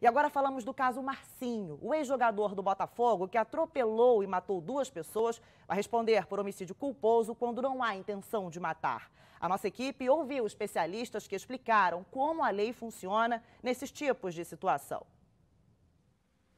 E agora falamos do caso Marcinho, o ex-jogador do Botafogo que atropelou e matou duas pessoas, vai responder por homicídio culposo quando não há intenção de matar. A nossa equipe ouviu especialistas que explicaram como a lei funciona nesses tipos de situação.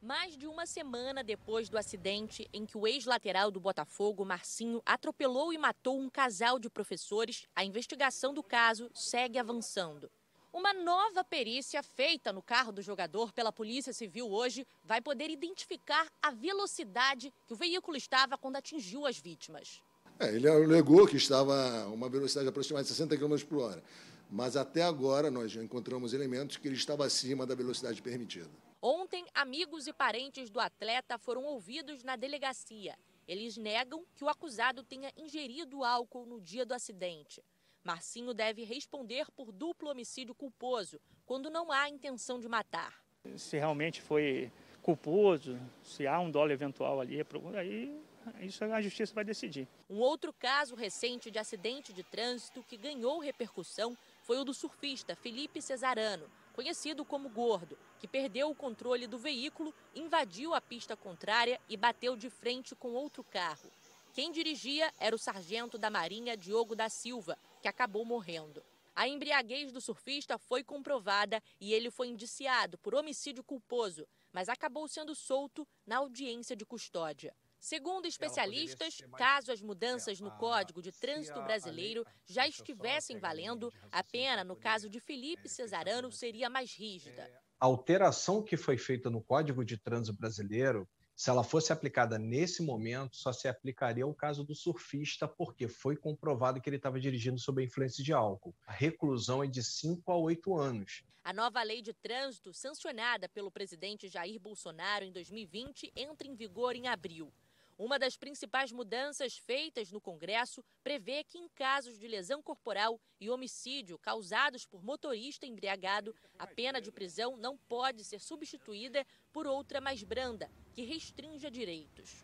Mais de uma semana depois do acidente em que o ex-lateral do Botafogo, Marcinho, atropelou e matou um casal de professores, a investigação do caso segue avançando. Uma nova perícia feita no carro do jogador pela Polícia Civil hoje vai poder identificar a velocidade que o veículo estava quando atingiu as vítimas. É, ele alegou que estava a uma velocidade aproximada de 60 km por hora, mas até agora nós já encontramos elementos que ele estava acima da velocidade permitida. Ontem, amigos e parentes do atleta foram ouvidos na delegacia. Eles negam que o acusado tenha ingerido álcool no dia do acidente. Marcinho deve responder por duplo homicídio culposo, quando não há intenção de matar. Se realmente foi culposo, se há um dólar eventual ali, é aí isso a justiça vai decidir. Um outro caso recente de acidente de trânsito que ganhou repercussão foi o do surfista Felipe Cesarano, conhecido como Gordo, que perdeu o controle do veículo, invadiu a pista contrária e bateu de frente com outro carro. Quem dirigia era o sargento da Marinha Diogo da Silva, que acabou morrendo. A embriaguez do surfista foi comprovada e ele foi indiciado por homicídio culposo, mas acabou sendo solto na audiência de custódia. Segundo especialistas, caso as mudanças no é, Código de Trânsito Brasileiro já estivessem valendo, a pena, no caso de é, Felipe Cesarano, seria mais rígida. É, a alteração que foi feita no Código de Trânsito Brasileiro se ela fosse aplicada nesse momento, só se aplicaria ao caso do surfista, porque foi comprovado que ele estava dirigindo sob a influência de álcool. A reclusão é de 5 a 8 anos. A nova lei de trânsito, sancionada pelo presidente Jair Bolsonaro em 2020, entra em vigor em abril. Uma das principais mudanças feitas no Congresso prevê que, em casos de lesão corporal e homicídio causados por motorista embriagado, a pena de prisão não pode ser substituída por outra mais branda, que restrinja direitos.